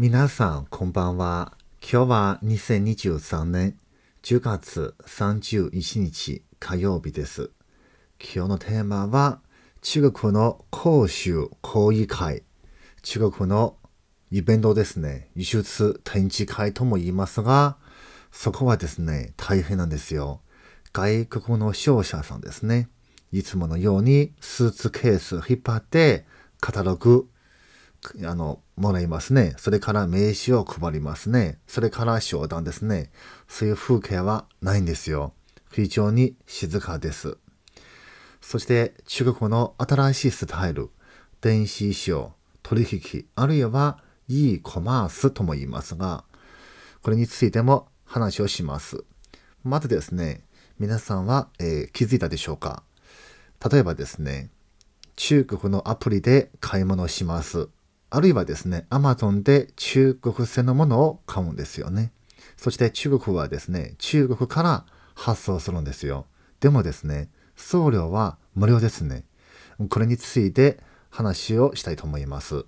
皆さん、こんばんは。今日は2023年10月31日火曜日です。今日のテーマは、中国の公衆講義会、中国のイベントですね、輸出展示会とも言いますが、そこはですね、大変なんですよ。外国の商社さんですね。いつものようにスーツケース引っ張って、カタログあの、もらいますね。それから名刺を配りますね。それから商談ですね。そういう風景はないんですよ。非常に静かです。そして中国の新しいスタイル、電子市場、取引、あるいは e コマースとも言いますが、これについても話をします。まずですね、皆さんは、えー、気づいたでしょうか例えばですね、中国のアプリで買い物します。あるいはですね、Amazon で中国製のものを買うんですよね。そして中国はですね、中国から発送するんですよ。でもですね、送料は無料ですね。これについて話をしたいと思います。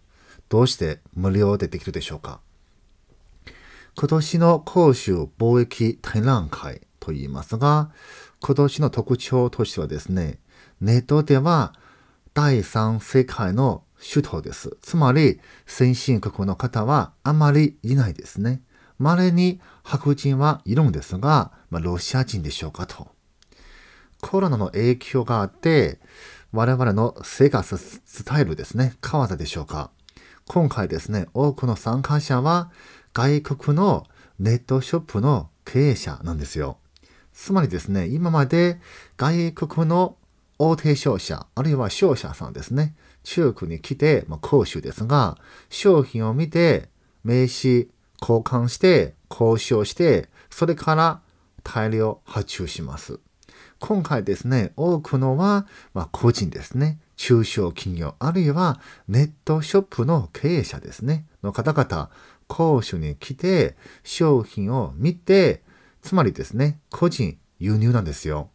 どうして無料でできるでしょうか今年の広州貿易展覧会と言いますが、今年の特徴としてはですね、ネットでは第三世界の首都です。つまり、先進国の方はあまりいないですね。稀に白人はいるんですが、まあ、ロシア人でしょうかと。コロナの影響があって、我々の生活スタイルですね、変わったでしょうか。今回ですね、多くの参加者は外国のネットショップの経営者なんですよ。つまりですね、今まで外国の大手商社、あるいは商社さんですね、中国に来て、まあ、講習ですが、商品を見て、名刺交換して、交渉して、それから大量発注します。今回ですね、多くのは、まあ、個人ですね。中小企業、あるいはネットショップの経営者ですね。の方々、講習に来て、商品を見て、つまりですね、個人輸入なんですよ。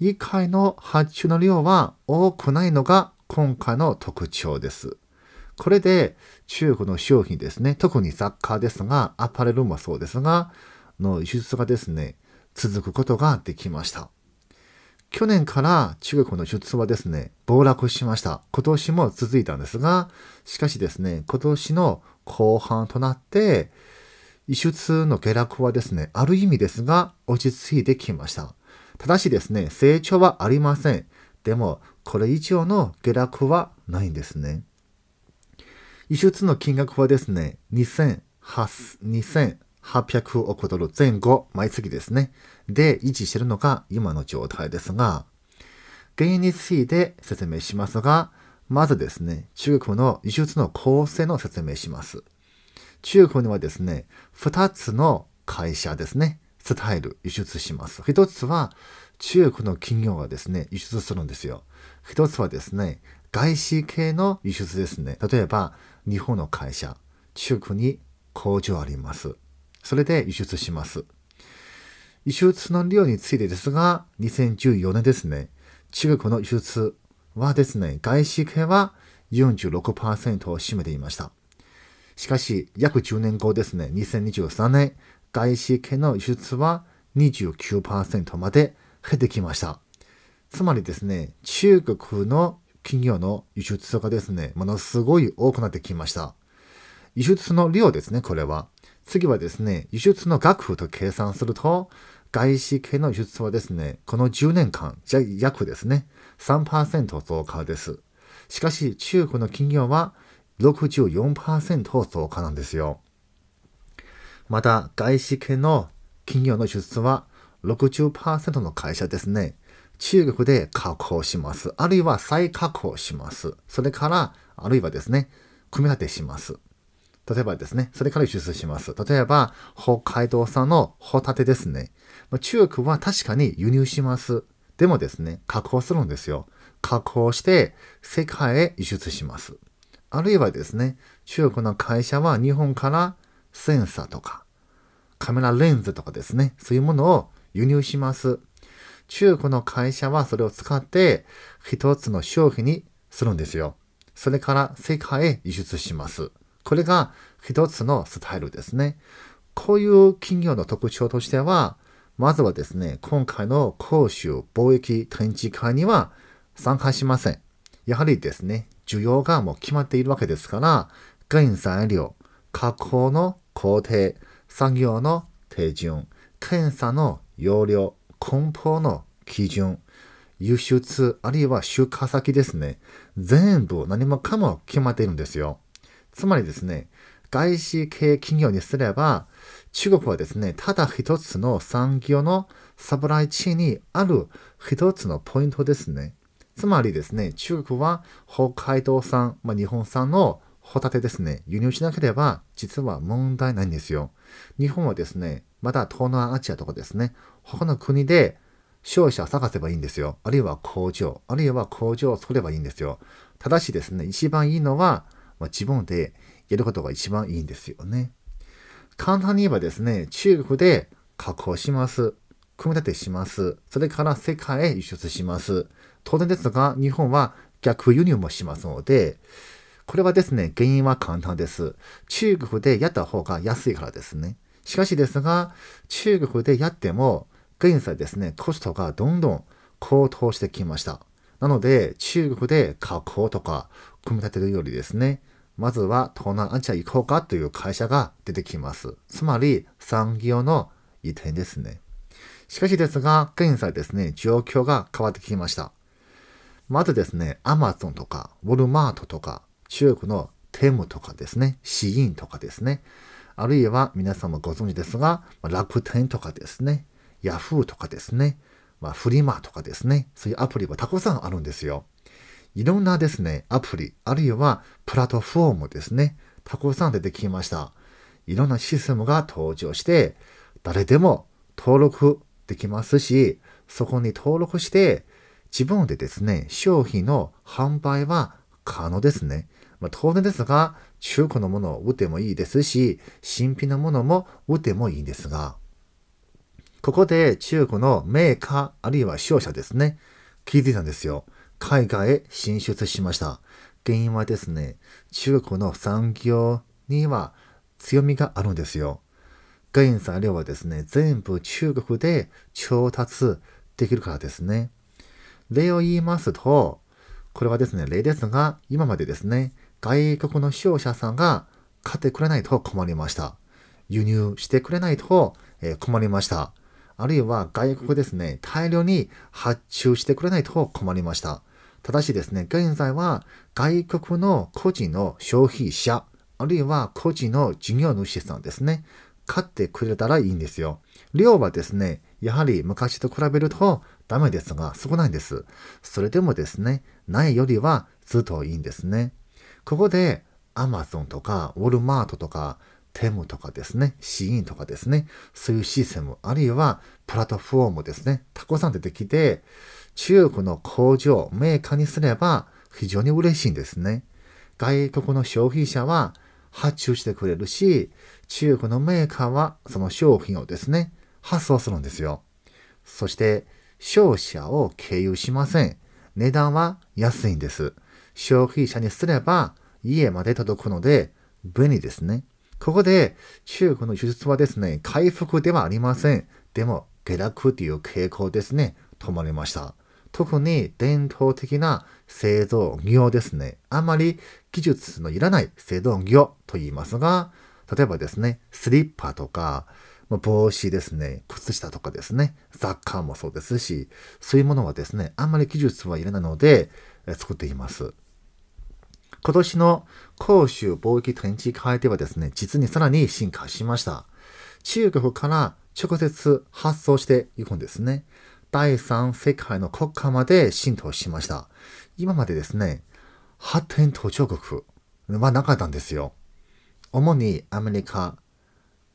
1回の発注の量は多くないのが今回の特徴です。これで中国の商品ですね、特に雑貨ですが、アパレルもそうですが、の輸出がですね、続くことができました。去年から中国の輸出はですね、暴落しました。今年も続いたんですが、しかしですね、今年の後半となって、輸出の下落はですね、ある意味ですが、落ち着いてきました。ただしですね、成長はありません。でも、これ以上の下落はないんですね。輸出の金額はですね、2800億ドル前後、毎月ですね。で、維持しているのが今の状態ですが、原因について説明しますが、まずですね、中国の輸出の構成の説明します。中国にはですね、2つの会社ですね、スタイル輸出します。1つは中国の企業がですね、輸出するんですよ。一つはですね、外資系の輸出ですね。例えば、日本の会社、中国に工場あります。それで輸出します。輸出の量についてですが、2014年ですね、中国の輸出はですね、外資系は46%を占めていました。しかし、約10年後ですね、2023年、外資系の輸出は29%まで減ってきました。つまりですね、中国の企業の輸出がですね、ものすごい多くなってきました。輸出の量ですね、これは。次はですね、輸出の額と計算すると、外資系の輸出はですね、この10年間、じゃ約ですね、3%増加です。しかし、中国の企業は64%増加なんですよ。また、外資系の企業の輸出は60%の会社ですね、中国で加工します。あるいは再加工します。それから、あるいはですね、組み立てします。例えばですね、それから輸出します。例えば、北海道産のホタテですね。中国は確かに輸入します。でもですね、加工するんですよ。加工して世界へ輸出します。あるいはですね、中国の会社は日本からセンサーとか、カメラレンズとかですね、そういうものを輸入します。中古の会社はそれを使って一つの商品にするんですよ。それから世界へ輸出します。これが一つのスタイルですね。こういう企業の特徴としては、まずはですね、今回の公衆貿易展示会には参加しません。やはりですね、需要がもう決まっているわけですから、原材料、加工の工程、産業の手順、検査の容量、梱包の基準、輸出あるいは出荷先ですね、全部何もかも決まっているんですよ。つまりですね、外資系企業にすれば、中国はですね、ただ一つの産業のサプライチにある一つのポイントですね。つまりですね、中国は北海道産、まあ、日本産のホタテですね、輸入しなければ実は問題ないんですよ。日本はですね、まだ東南アジアとかですね、他の国で商社探せばいいんですよ。あるいは工場、あるいは工場を作ればいいんですよ。ただしですね、一番いいのは、まあ、自分でやることが一番いいんですよね。簡単に言えばですね、中国で加工します。組み立てします。それから世界へ輸出します。当然ですが、日本は逆輸入もしますので、これはですね、原因は簡単です。中国でやった方が安いからですね。しかしですが、中国でやっても、現在ですね、コストがどんどん高騰してきました。なので、中国で加工とか組み立てるよりですね、まずは東南アジア行こうかという会社が出てきます。つまり、産業の移転ですね。しかしですが、現在ですね、状況が変わってきました。まずですね、アマゾンとか、ウォルマートとか、中国のテムとかですね、シーンとかですね、あるいは皆さんもご存知ですが、楽天とかですね、ヤフーとかですね、まあ、フリマとかですね、そういうアプリはたくさんあるんですよ。いろんなですね、アプリ、あるいはプラットフォームですね、たくさん出てきました。いろんなシステムが登場して、誰でも登録できますし、そこに登録して、自分でですね、商品の販売は可能ですね。まあ、当然ですが、中古のものを売ってもいいですし、新品のものも売ってもいいんですが、ここで中国のメーカーあるいは商社ですね、気づいたんですよ。海外へ進出しました。原因はですね、中国の産業には強みがあるんですよ。原材料はですね、全部中国で調達できるからですね。例を言いますと、これはですね、例ですが、今までですね、外国の商社さんが買ってくれないと困りました。輸入してくれないと困りました。あるいは外国ですね、大量に発注してくれないと困りました。ただしですね、現在は外国の個人の消費者、あるいは個人の事業主さんですね、買ってくれたらいいんですよ。量はですね、やはり昔と比べるとダメですが少ないんです。それでもですね、ないよりはずっといいんですね。ここで Amazon とか Walmart とかテムとかですね、シーンとかですね、そういうシステム、あるいはプラットフォームですね、たくさん出てきて、中国の工場、メーカーにすれば非常に嬉しいんですね。外国の消費者は発注してくれるし、中国のメーカーはその商品をですね、発送するんですよ。そして、商社を経由しません。値段は安いんです。消費者にすれば家まで届くので便利ですね。ここで、中国の手術はですね、回復ではありません。でも、下落という傾向ですね、止まりました。特に伝統的な製造業ですね。あまり技術のいらない製造業と言いますが、例えばですね、スリッパとか、帽子ですね、靴下とかですね、雑貨もそうですし、そういうものはですね、あんまり技術はいらないので作っています。今年の広州貿易展示会ではですね、実にさらに進化しました。中国から直接発送していくんですね。第三世界の国家まで浸透しました。今までですね、発展途上国はなかったんですよ。主にアメリカ、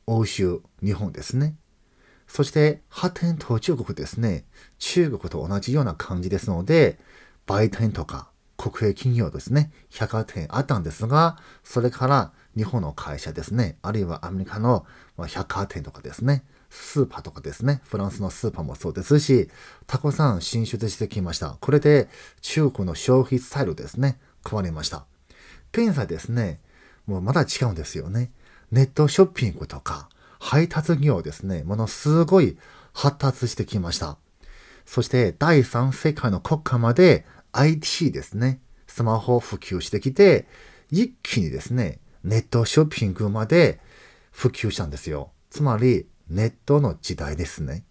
欧州、日本ですね。そして発展途上国ですね。中国と同じような感じですので、売店とか国営企業ですね、百貨店あったんですが、それから日本の会社ですね、あるいはアメリカの百貨店とかですね、スーパーとかですね、フランスのスーパーもそうですし、たくさん進出してきました。これで中国の消費スタイルですね、変わりました。現在ですね、もうまだ違うんですよね。ネットショッピングとか、配達業ですね、ものすごい発達してきました。そして第三世界の国家まで IT ですね、スマホ普及してきて、一気にですね、ネットショッピングまで普及したんですよ。つまり、ネットの時代ですね。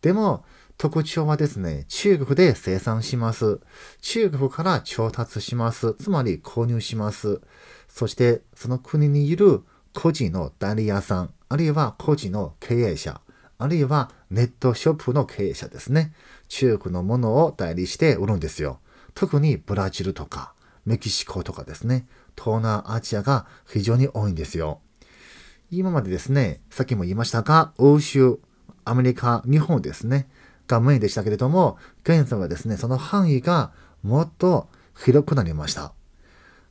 でも、特徴はですね、中国で生産します。中国から調達します。つまり購入します。そして、その国にいる個人の代理屋さん、あるいは個人の経営者、あるいはネットショップの経営者ですね。中国のものを代理して売るんですよ。特にブラジルとかメキシコとかですね、東南アジアが非常に多いんですよ。今までですね、さっきも言いましたが、欧州、アメリカ、日本ですね、がメインでしたけれども、現在はですね、その範囲がもっと広くなりました。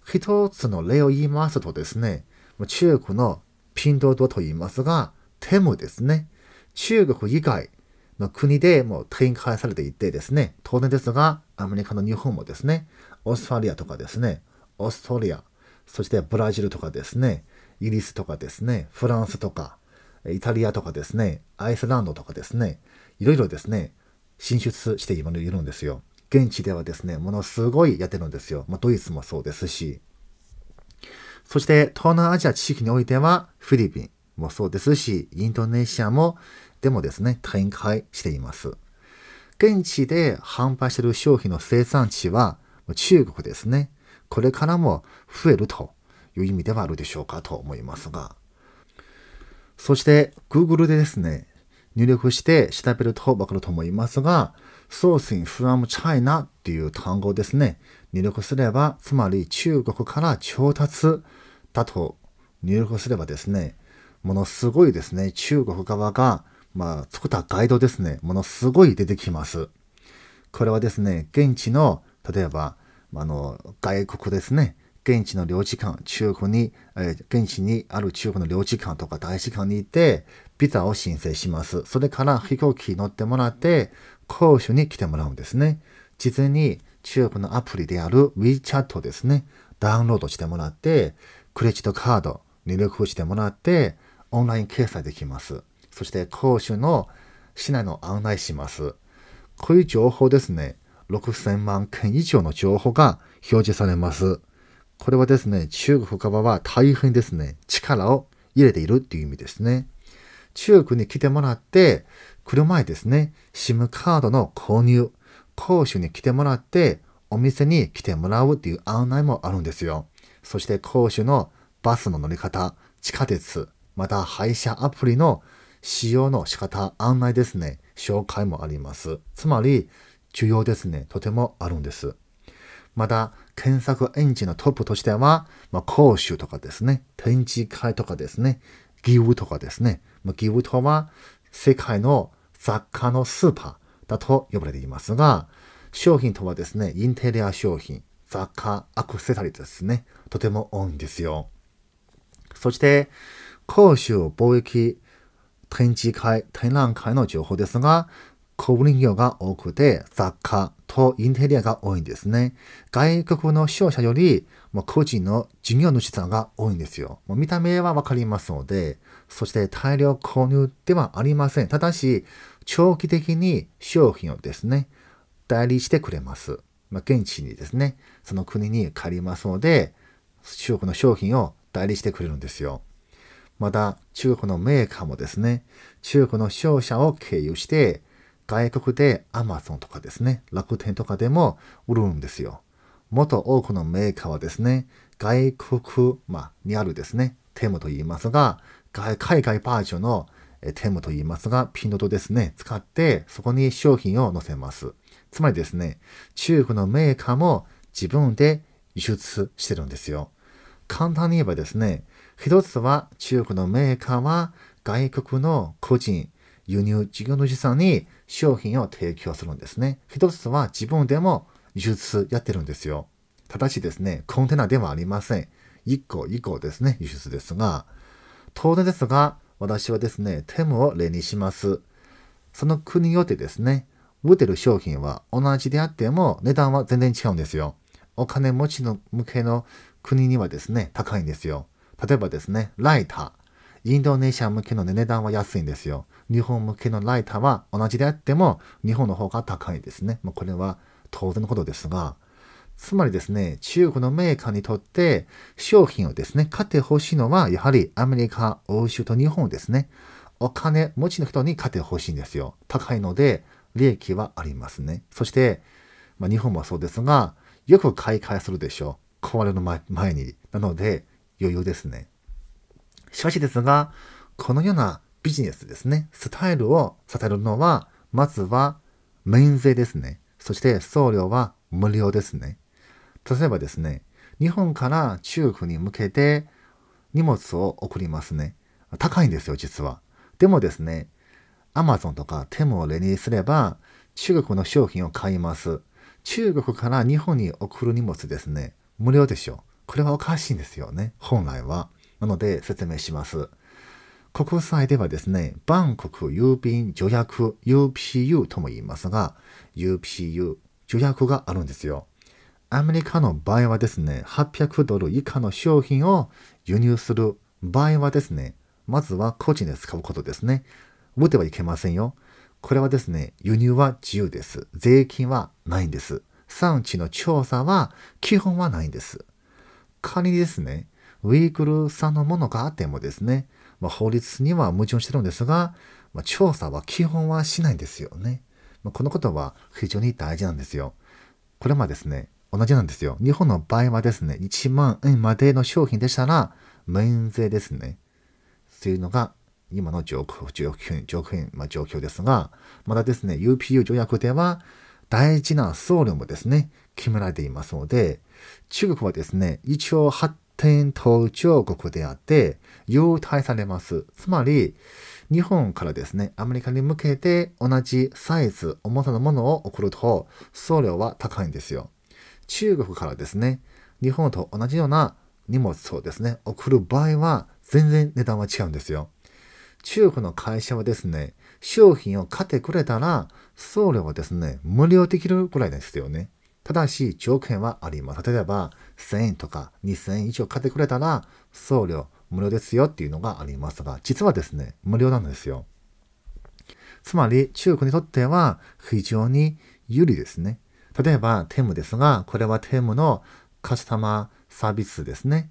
一つの例を言いますとですね、中国のピンドードと言いますが、テムですね。中国以外、の国でもう展開されていてですね、当然ですが、アメリカの日本もですね、オーストラリアとかですね、オーストリア、そしてブラジルとかですね、イギリスとかですね、フランスとか、イタリアとかですね、アイスランドとかですね、いろいろですね、進出して今いるんですよ。現地ではですね、ものすごいやってるんですよ。まあ、ドイツもそうですし。そして、東南アジア地域においては、フィリピンもそうですし、インドネシアもでもですね、展開しています。現地で販売している商品の生産地は中国ですね。これからも増えるという意味ではあるでしょうかと思いますが。そして Google でですね、入力して調べるとわかると思いますが、sourcing from China っていう単語をですね、入力すれば、つまり中国から調達だと入力すればですね、ものすごいですね、中国側がまあ、作ったガイドですね、ものすごい出てきます。これはですね、現地の、例えば、あの、外国ですね、現地の領事館、中国に、えー、現地にある中国の領事館とか大使館に行って、ビザを申請します。それから飛行機に乗ってもらって、講習に来てもらうんですね。事前に中国のアプリである WeChat をですね、ダウンロードしてもらって、クレジットカード入力してもらって、オンライン掲載できます。そして広州の市内の案内します。こういう情報ですね。6000万件以上の情報が表示されます。これはですね、中国側は大変ですね、力を入れているっていう意味ですね。中国に来てもらって、来る前ですね、SIM カードの購入、講習に来てもらって、お店に来てもらうっていう案内もあるんですよ。そして講習のバスの乗り方、地下鉄、また配車アプリの使用の仕方、案内ですね、紹介もあります。つまり、需要ですね、とてもあるんです。また、検索エンジンのトップとしては、まあ、講習とかですね、展示会とかですね、義務とかですね、まあ、義務とは世界の雑貨のスーパーだと呼ばれていますが、商品とはですね、インテリア商品、雑貨、アクセサリーですね、とても多いんですよ。そして、公衆貿易展示会、展覧会の情報ですが、小売業が多くて雑貨とインテリアが多いんですね。外国の商社よりも個人の事業主さんが多いんですよ。もう見た目はわかりますので、そして大量購入ではありません。ただし、長期的に商品をですね、代理してくれます。まあ、現地にですね、その国に借りますので、中国の商品を代理してくれるんですよ。また、中国のメーカーもですね、中国の商社を経由して、外国で Amazon とかですね、楽天とかでも売るんですよ。元多くのメーカーはですね、外国、まあ、にあるですね、テムと言いますが、海外バージョンのテムと言いますが、ピンドとですね、使ってそこに商品を載せます。つまりですね、中国のメーカーも自分で輸出してるんですよ。簡単に言えばですね、一つは中国のメーカーは外国の個人、輸入事業主さんに商品を提供するんですね。一つは自分でも輸出やってるんですよ。ただしですね、コンテナではありません。1個一個ですね、輸出ですが、当然ですが、私はですね、テムを例にします。その国によってですね、売ってる商品は同じであっても値段は全然違うんですよ。お金持ちの向けの国にはですね、高いんですよ。例えばですね、ライター。インドネシア向けの値段は安いんですよ。日本向けのライターは同じであっても、日本の方が高いですね。まあ、これは当然のことですが、つまりですね、中国のメーカーにとって商品をですね、買ってほしいのは、やはりアメリカ、欧州と日本ですね。お金持ちの人に買ってほしいんですよ。高いので、利益はありますね。そして、まあ、日本もそうですが、よく買い替えするでしょう。壊れる前に。なので、余裕ですね。しかしですが、このようなビジネスですね、スタイルを悟るのは、まずは免税ですね。そして送料は無料ですね。例えばですね、日本から中国に向けて荷物を送りますね。高いんですよ、実は。でもですね、Amazon とかテムを例にすれば、中国の商品を買います。中国から日本に送る荷物ですね。無料でしょ。これはおかしいんですよね。本来は。なので説明します。国際ではですね、万国郵便助役 UPU とも言いますが、UPU、助役があるんですよ。アメリカの場合はですね、800ドル以下の商品を輸入する場合はですね、まずは個人で使うことですね。打てはいけませんよ。これはですね、輸入は自由です。税金はないんです。産地の調査は基本はないんです。仮にですね、ウイグルさんのものがあってもですね、まあ、法律には矛盾してるんですが、まあ、調査は基本はしないんですよね。まあ、このことは非常に大事なんですよ。これもですね、同じなんですよ。日本の場合はですね、1万円までの商品でしたら、免税ですね。というのが、今の状況、状況、状況、まあ、状況ですが、まだですね、UPU 条約では、大事な送料もですね、決められていますので、中国はですね、一応発展途上国であって、優待されます。つまり、日本からですね、アメリカに向けて同じサイズ、重さのものを送ると、送料は高いんですよ。中国からですね、日本と同じような荷物をですね、送る場合は、全然値段は違うんですよ。中国の会社はですね、商品を買ってくれたら、送料はですね、無料できるくらいですよね。ただし、条件はあります。例えば、1000円とか2000円以上買ってくれたら、送料無料ですよっていうのがありますが、実はですね、無料なんですよ。つまり、中国にとっては非常に有利ですね。例えば、テムですが、これはテムのカスタマーサービスですね。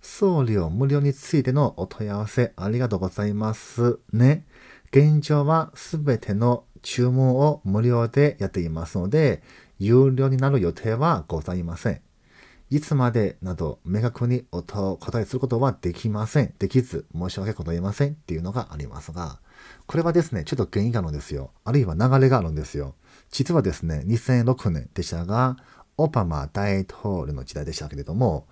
送料無料についてのお問い合わせありがとうございますね。現状はすべての注文を無料でやっていますので、有料になる予定はございません。いつまでなど明確にお答えすることはできません。できず申し訳ございませんっていうのがありますが、これはですね、ちょっと原因があるんですよ。あるいは流れがあるんですよ。実はですね、2006年でしたが、オバマ大統領の時代でしたけれども、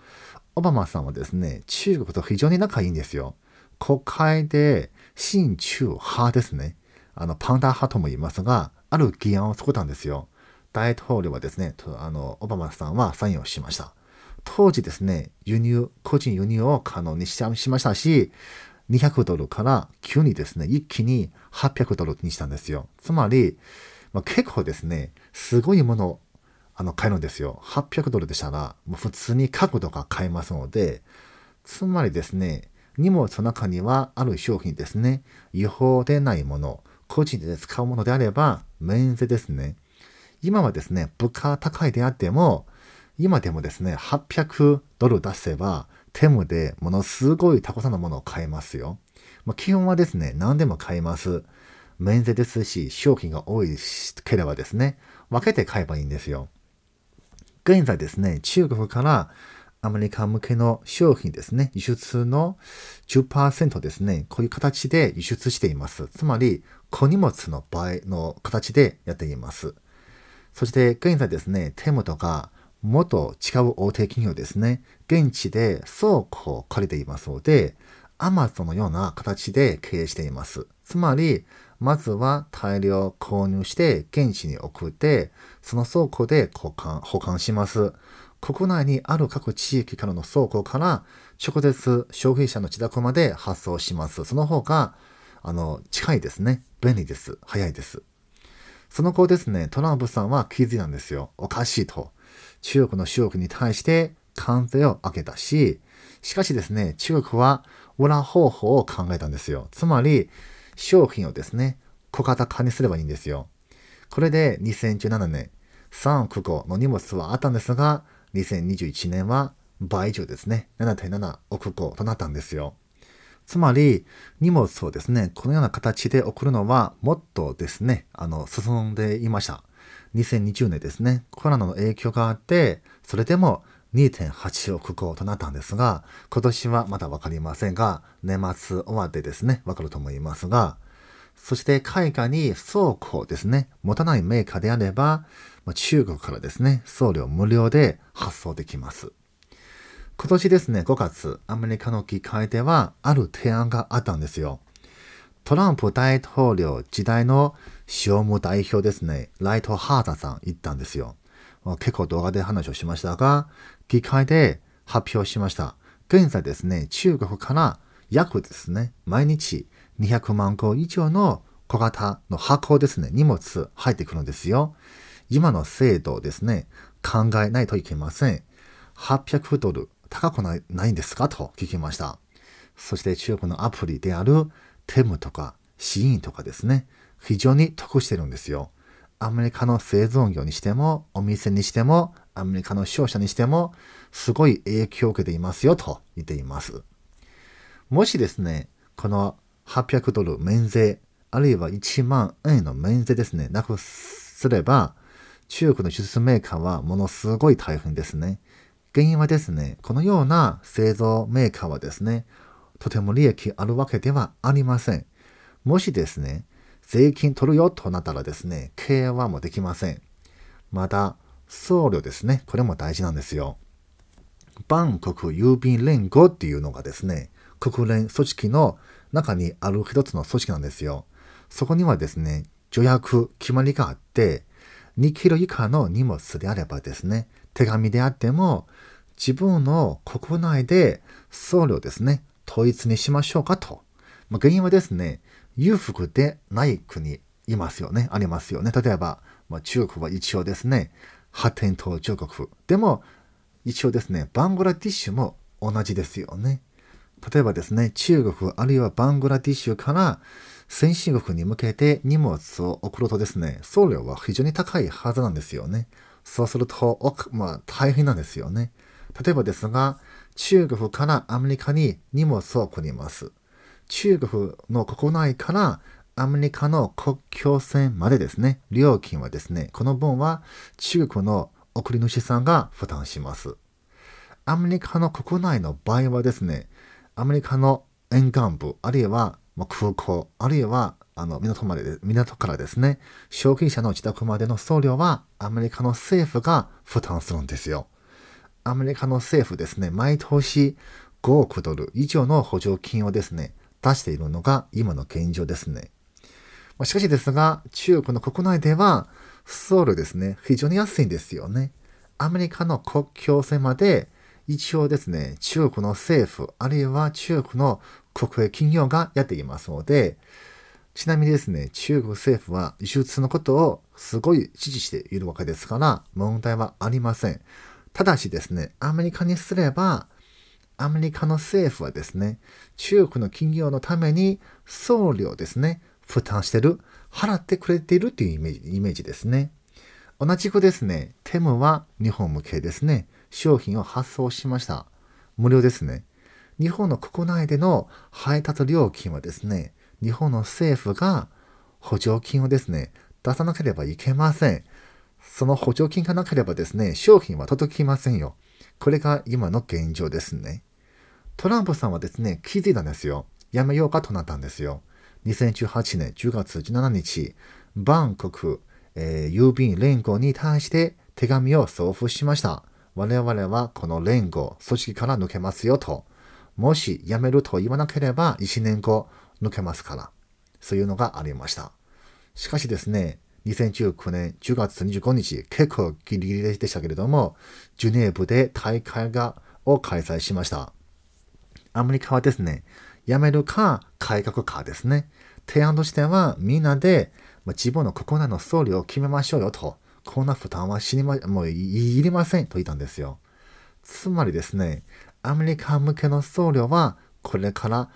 オバマさんはですね、中国と非常に仲いいんですよ。国会で新中派ですね。あの、パンダ派とも言いますが、ある議案を作ったんですよ。大統領はですね、あの、オバマさんはサインをしました。当時ですね、輸入、個人輸入を可能にしましたし、200ドルから急にですね、一気に800ドルにしたんですよ。つまり、まあ、結構ですね、すごいものあの、買えるんですよ。800ドルでしたら、もう普通に家具とか買えますので、つまりですね、荷物の中にはある商品ですね。違法でないもの、個人で使うものであれば、免税ですね。今はですね、物価高いであっても、今でもですね、800ドル出せば、テムでものすごいたくさんのものを買えますよ。まあ、基本はですね、何でも買えます。免税ですし、商品が多いければですね、分けて買えばいいんですよ。現在ですね、中国からアメリカ向けの商品ですね、輸出の10%ですね、こういう形で輸出しています。つまり、小荷物の場合の形でやっています。そして現在ですね、テムとか、もっと違う大手企業ですね、現地で倉庫を借りていますので、Amazon のような形で経営しています。つまり、まずは大量購入して現地に送って、その倉庫で交換保管します。国内にある各地域からの倉庫から直接消費者の自宅まで発送します。その方が、あの、近いですね。便利です。早いです。その後ですね、トランプさんは気づいたんですよ。おかしいと。中国の主国に対して関税を上げたし、しかしですね、中国は裏方法を考えたんですよ。つまり、商品をですね、小型化にすればいいんですよ。これで2017年、3億個の荷物はあったんですが、2021年は倍以上ですね、7.7億個となったんですよ。つまり、荷物をですね、このような形で送るのは、もっとですね、あの、進んでいました。2020年ですね、コロナの影響があって、それでも2.8億個となったんですが、今年はまだわかりませんが、年末終わってですね、わかると思いますが、そして海外に倉庫をですね、持たないメーカーであれば、まあ、中国からですね、送料無料で発送できます。今年ですね、5月、アメリカの議会ではある提案があったんですよ。トランプ大統領時代の商務代表ですね、ライト・ハーザさん言ったんですよ。まあ、結構動画で話をしましたが、議会で発表しました。現在ですね、中国から約ですね、毎日200万個以上の小型の箱ですね、荷物入ってくるんですよ。今の制度をですね、考えないといけません。800ドル、高くないんですかと聞きました。そして中国のアプリであるテムとかシーンとかですね、非常に得してるんですよ。アメリカの製造業にしても、お店にしても、アメリカの商社にしても、すごい影響を受けていますよと言っています。もしですね、この800ドル免税、あるいは1万円の免税ですね、なくすれば、中国の手術メーカーはものすごい大変ですね。原因はですね、このような製造メーカーはですね、とても利益あるわけではありません。もしですね、税金取るよとなったらですね、経営はもうできません。また、送料ですね、これも大事なんですよ。万国郵便連合っていうのがですね、国連組織の中にある一つの組織なんですよ。そこにはですね、助役決まりがあって、2キロ以下の荷物であればですね、手紙であっても、自分の国内で送料ですね、統一にしましょうかと。まあ、原因はですね、裕福でない国いますよね、ありますよね。例えば、まあ、中国は一応ですね、発展途上国。でも、一応ですね、バングラディッシュも同じですよね。例えばですね、中国あるいはバングラディッシュから先進国に向けて荷物を送るとですね、送料は非常に高いはずなんですよね。そうすると、まあ、大変なんですよね。例えばですが、中国からアメリカに荷物を送ります。中国の国内からアメリカの国境線までですね、料金はですね、この分は中国の送り主さんが負担します。アメリカの国内の場合はですね、アメリカの沿岸部、あるいはまあ、空港、あるいはあの港まで、港からですね、消費者の自宅までの送料はアメリカの政府が負担するんですよ。アメリカの政府ですね、毎年5億ドル以上の補助金をですね、出しているのが今の現状ですね。まあ、しかしですが、中国の国内では、ソウルですね、非常に安いんですよね。アメリカの国境線まで、一応ですね、中国の政府、あるいは中国の国営企業がやっていますので、ちなみにですね、中国政府は輸出のことをすごい支持しているわけですから、問題はありません。ただしですね、アメリカにすれば、アメリカの政府はですね、中国の企業のために送料ですね、負担してる、払ってくれているというイメージイメージですね。同じくですね、テムは日本向けですね、商品を発送しました。無料ですね。日本の国内での配達料金はですね、日本の政府が補助金をですね、出さなければいけません。その補助金がなければですね、商品は届きませんよ。これが今の現状ですね。トランプさんはですね、気づいたんですよ。やめようかとなったんですよ。2018年10月17日、バンコク、えー、郵便連合に対して手紙を送付しました。我々はこの連合、組織から抜けますよと。もし辞めると言わなければ1年後抜けますから。そういうのがありました。しかしですね、2019年10月25日、結構ギリギリでしたけれども、ジュネーブで大会が、を開催しました。アメリカはですね、辞めるか改革かですね。提案としてはみんなで、まあ、自分の国内の総理を決めましょうよと。こんな負担は死にま、もういりませんと言ったんですよ。つまりですね、アメリカ向けの送料はこれから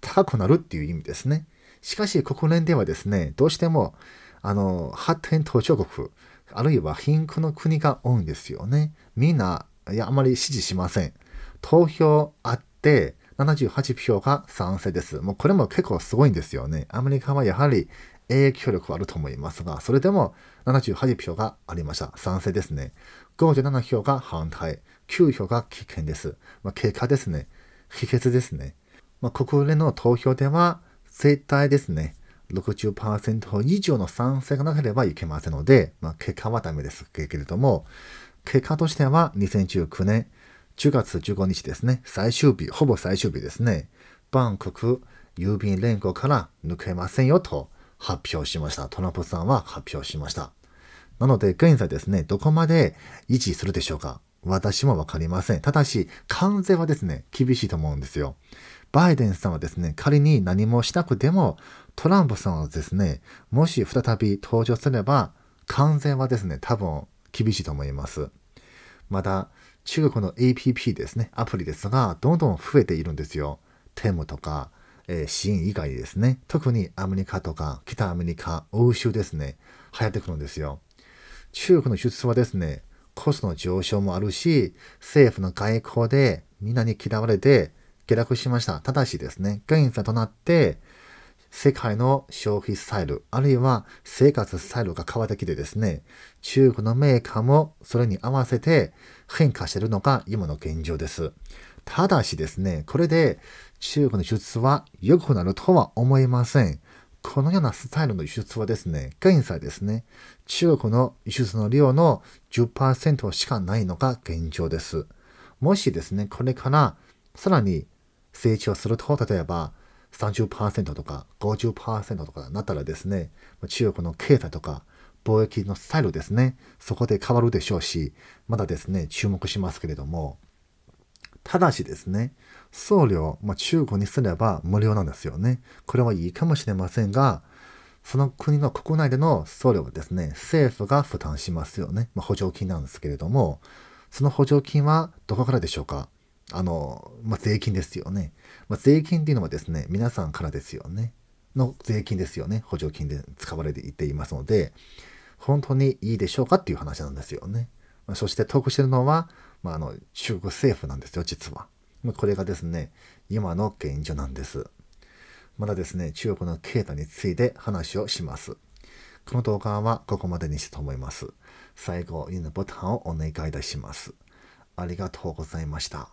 高くなるっていう意味ですね。しかし国連ではですね、どうしてもあの発展途上国、あるいは貧困の国が多いんですよね。みんな、いや、あまり支持しません。投票あって78票が賛成です。もうこれも結構すごいんですよね。アメリカはやはり影響力はあると思いますが、それでも78票がありました。賛成ですね。57票が反対、9票が危険です。まあ、結果ですね。秘訣ですね。まあ、国連の投票では、絶対ですね、60%以上の賛成がなければいけませんので、まあ、結果はダメですけれども、結果としては2019年10月15日ですね、最終日、ほぼ最終日ですね、バンコク郵便連合から抜けませんよと発表しました。トランプさんは発表しました。なので、現在ですね、どこまで維持するでしょうか私もわかりません。ただし、関税はですね、厳しいと思うんですよ。バイデンさんはですね、仮に何もしなくても、トランプさんはですね、もし再び登場すれば、関税はですね、多分厳しいと思います。また、中国の APP ですね、アプリですが、どんどん増えているんですよ。テムとか、えー、シーン以外ですね、特にアメリカとか北アメリカ、欧州ですね、流行ってくるんですよ。中国の輸出はですね、コストの上昇もあるし、政府の外交でみんなに嫌われて下落しました。ただしですね、原在となって、世界の消費スタイル、あるいは生活スタイルが変わってきてですね、中国のメーカーもそれに合わせて変化しているのが今の現状です。ただしですね、これで中国の手術は良くなるとは思えません。このようなスタイルの輸出はですね、現在ですね、中国の輸出の量の10%しかないのが現状です。もしですね、これからさらに成長すると、例えば30%とか50%とかなったらですね、中国の経済とか貿易のスタイルですね、そこで変わるでしょうし、まだですね、注目しますけれども、ただしですね、送料、まあ、中国にすれば無料なんですよね。これはいいかもしれませんが、その国の国内での送料はですね、政府が負担しますよね。まあ、補助金なんですけれども、その補助金はどこからでしょうかあの、まあ、税金ですよね。まあ、税金っていうのはですね、皆さんからですよね。の税金ですよね。補助金で使われていていますので、本当にいいでしょうかっていう話なんですよね。まあ、そして得してるのはまあ、あの中国政府なんですよ実は。これがですね今の現状なんです。まだですね中国の経済について話をします。この動画はここまでにしたと思います。最後、いいねボタンをお願いいたします。ありがとうございました。